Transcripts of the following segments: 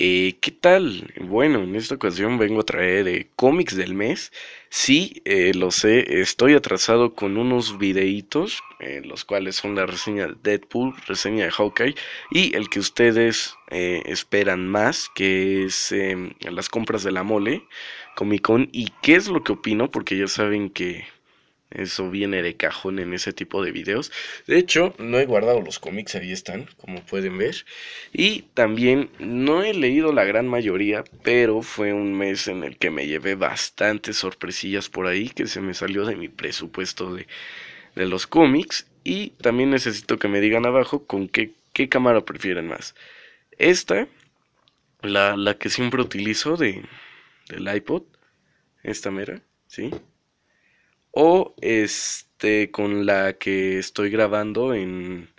Eh, ¿Qué tal? Bueno, en esta ocasión vengo a traer eh, cómics del mes. Sí, eh, lo sé, estoy atrasado con unos videitos, los cuales son la reseña de Deadpool, reseña de Hawkeye y el que ustedes esperan más, que es em, las compras de la mole, Comic Con y qué es lo que opino, porque ya saben que eso viene de cajón en ese tipo de videos. De hecho, no he guardado los cómics, ahí están, como pueden ver. Y también no he leído la gran mayoría, pero fue un mes en el que me llevé bastantes sorpresillas por ahí que se me salió de mi presupuesto de, los cómics. Y también necesito que me digan abajo con qué, cámara prefieren más. Esta, la, que siempre utilizo de, del iPod, esta mera, ¿sí? o este con la que estoy grabando en,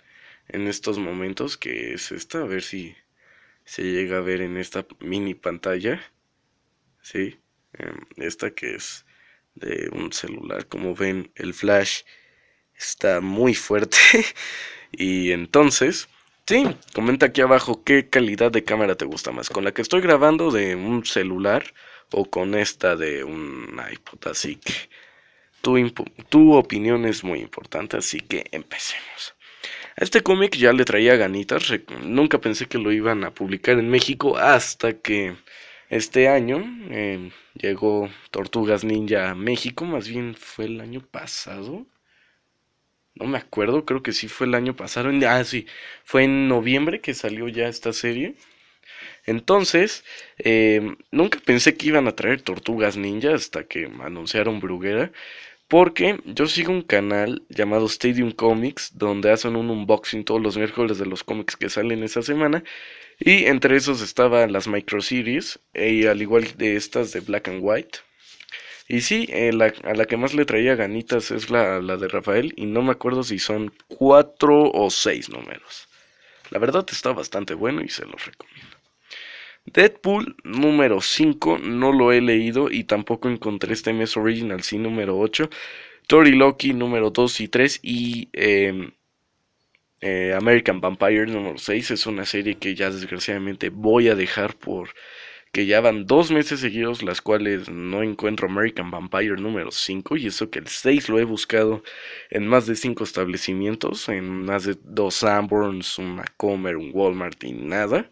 en estos momentos, que es esta, a ver si se llega a ver en esta mini pantalla. ¿Sí? Em, esta que es de un celular. Como ven, el flash está muy fuerte. y entonces, sí, comenta aquí abajo qué calidad de cámara te gusta más. Con la que estoy grabando de un celular o con esta de un iPod. Así que... Tu, opinión es muy importante, así que empecemos. A este cómic ya le traía ganitas, nunca pensé que lo iban a publicar en México hasta que este año em, llegó Tortugas Ninja a México, más bien fue el año pasado. No me acuerdo, creo que sí fue el año pasado. Ah, sí, fue en noviembre que salió ya esta serie. Entonces, em, nunca pensé que iban a traer tortugas ninja hasta que anunciaron Bruguera. Porque yo sigo un canal llamado Stadium Comics, donde hacen un unboxing todos los miércoles de los cómics que salen esa semana. Y entre esos estaban las micro series, eh, y al igual de estas de Black and White. Y sí, eh, la, a la que más le traía ganitas es la, la de Rafael, y no me acuerdo si son cuatro o seis números. La verdad está bastante bueno y se los recomiendo. Deadpool número 5 no lo he leído y tampoco encontré este mes original, sí número 8. Tori Loki número 2 y 3 y em, eh, American Vampire número 6 es una serie que ya desgraciadamente voy a dejar por que ya van dos meses seguidos las cuales no encuentro American Vampire número 5 y eso que el 6 lo he buscado en más de 5 establecimientos, en más de dos Sanborns, un Comer, un Walmart y nada.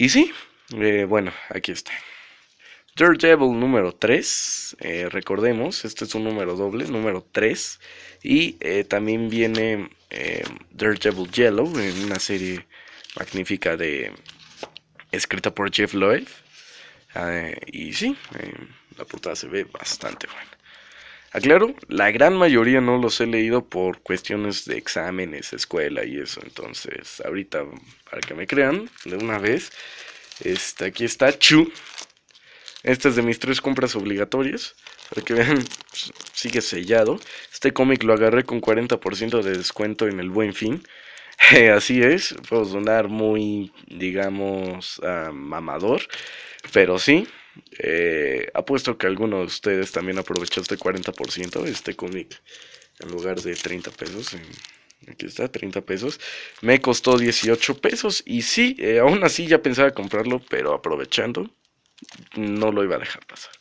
Y sí, eh, bueno, aquí está. Daredevil número 3, eh, recordemos, este es un número doble, número 3. Y eh, también viene Daredevil Yellow, una serie magnífica de escrita por Jeff Lloyd. Ah, y sí, la portada se ve bastante buena. Aclaro, la gran mayoría no los he leído por cuestiones de exámenes, escuela y eso. Entonces, ahorita, para que me crean, de una vez, este, aquí está Chu. Esta es de mis tres compras obligatorias. Para que vean, sigue sellado. Este cómic lo agarré con 40% de descuento en el buen fin. así es, puedo sonar muy, digamos, ah, mamador, pero sí, eh, apuesto que alguno de ustedes también aprovechó este 40% este cómic en lugar de 30 pesos. aquí está, 30 pesos. Me costó 18 pesos y sí, eh, aún así ya pensaba comprarlo, pero aprovechando, no lo iba a dejar pasar.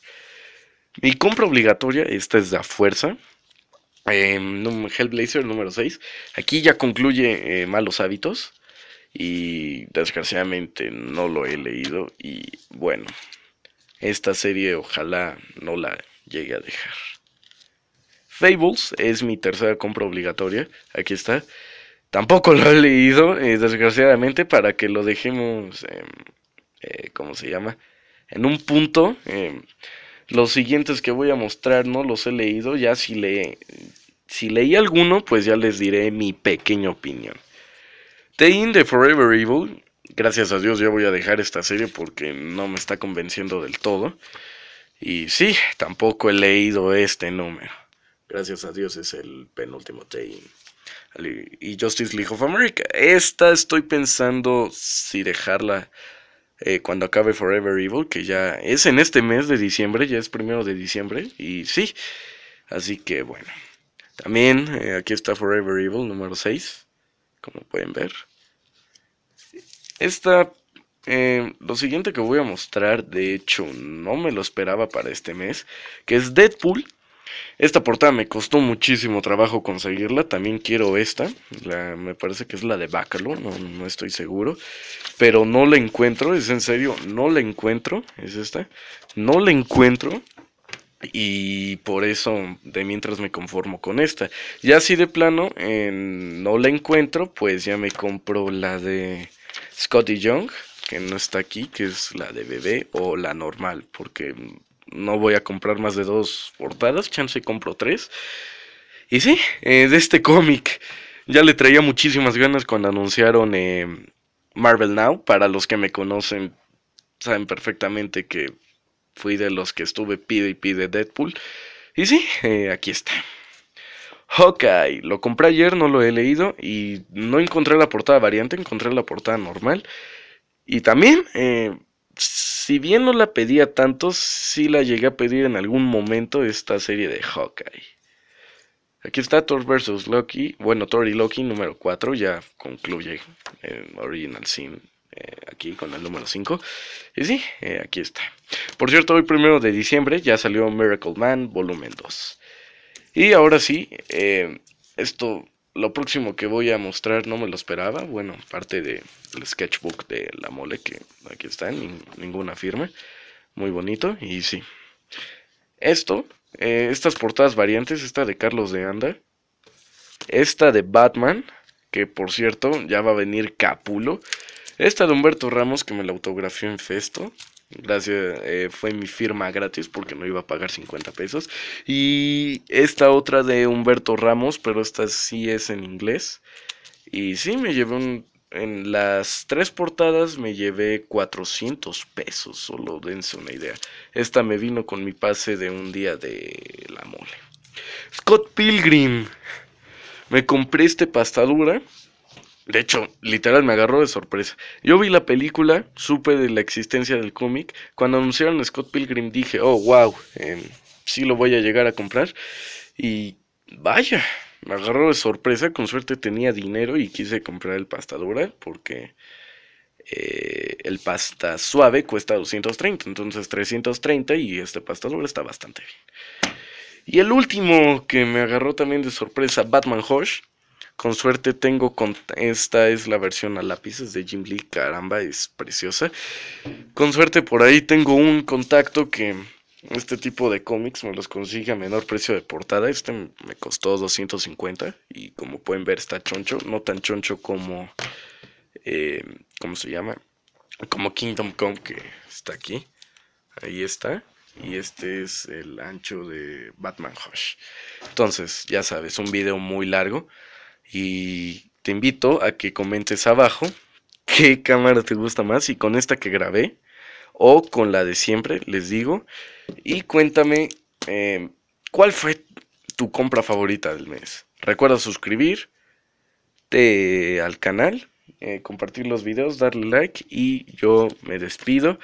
Mi compra obligatoria, esta es la fuerza. Em, Hellblazer número 6. Aquí ya concluye eh, Malos Hábitos. Y desgraciadamente no lo he leído. Y bueno, esta serie ojalá no la llegue a dejar. Fables es mi tercera compra obligatoria. Aquí está. Tampoco lo he leído, eh, desgraciadamente, para que lo dejemos, eh, ¿cómo se llama? En un punto. Em, los siguientes que voy a mostrar no los he leído. Ya si, le, si leí alguno, pues ya les diré mi pequeña opinión. The In The Forever Evil gracias a Dios yo voy a dejar esta serie porque no me está convenciendo del todo. Y sí, tampoco he leído este número. Gracias a Dios es el penúltimo T. y Justice League of America. Esta estoy pensando si dejarla eh, cuando acabe Forever Evil, que ya es en este mes de diciembre, ya es primero de diciembre, y sí. Así que bueno. También eh, aquí está Forever Evil número 6, como pueden ver. Esta, eh, lo siguiente que voy a mostrar, de hecho, no me lo esperaba para este mes, que es Deadpool. Esta portada me costó muchísimo trabajo conseguirla. También quiero esta. me parece que es la de Bacalo, no, estoy seguro. Pero no la encuentro, es en serio, no la encuentro. Es esta. No la encuentro. Y por eso de mientras me conformo con esta. Ya así de plano, eh, no la encuentro, pues ya me compro la de... Scotty Young, que no está aquí, que es la de bebé o la normal, porque no voy a comprar más de dos portadas, chance compro tres. Y sí, de este cómic ya le traía muchísimas ganas cuando anunciaron eh, Marvel Now. Para los que me conocen, saben perfectamente que fui de los que estuve pide y pide Deadpool. Y sí, eh, aquí está. Hawkeye. Lo compré ayer, no lo he leído y no encontré la portada variante, encontré la portada normal. Y también, eh, si bien no la pedía tanto, sí la llegué a pedir en algún momento esta serie de Hawkeye. Aquí está Thor vs. Loki, bueno, Thor y Loki número 4, ya concluye en eh, Original Sin eh, aquí con el número 5. Y sí, aquí está. Por cierto, hoy primero de diciembre ya salió Miracle Man volumen 2. Y ahora sí, eh, esto, lo próximo que voy a mostrar no me lo esperaba. Bueno, parte del sketchbook de la mole que aquí está, ninguna firma, Muy bonito, y sí. Esto, eh, estas portadas variantes, esta de Carlos de Anda, esta de Batman, que por cierto ya va a venir Capulo, esta de Humberto Ramos que me la autografió en Festo, Gracias, eh, fue mi firma gratis porque no iba a pagar 50 pesos. Y esta otra de Humberto Ramos, pero esta sí es en inglés. Y sí, me llevé en las tres portadas me llevé 400 pesos, solo dense una idea. Esta me vino con mi pase de un día de la mole. Scott Pilgrim. Me compré este pastadura de hecho, literal me agarró de sorpresa. Yo vi la película, supe de la existencia del cómic. Cuando anunciaron Scott Pilgrim dije, oh, wow, em, sí lo voy a llegar a comprar. Y vaya, me agarró de sorpresa. Con suerte tenía dinero y quise comprar el pasta porque eh, el pasta suave cuesta 230. Entonces 330 y este pasta está bastante bien. Y el último que me agarró también de sorpresa, Batman Hush con suerte tengo con... Esta es la versión a lápices de Jim Lee, caramba, es preciosa. Con suerte por ahí tengo un contacto que este tipo de cómics me los consigue a menor precio de portada. Este me costó 250 y como pueden ver está choncho, no tan choncho como... Eh, ¿Cómo se llama? Como Kingdom Come que está aquí. Ahí está. Y este es el ancho de Batman Hush. Entonces, ya sabes, un video muy largo. Y te invito a que comentes abajo qué cámara te gusta más y con esta que grabé o con la de siempre, les digo. Y cuéntame eh, cuál fue tu compra favorita del mes. Recuerda suscribirte al canal, eh, compartir los videos, darle like y yo me despido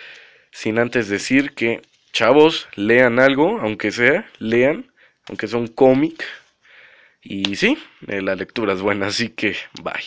sin antes decir que chavos, lean algo, aunque sea, lean, aunque sea un cómic, y sí, eh, la lectura es buena, así que bye.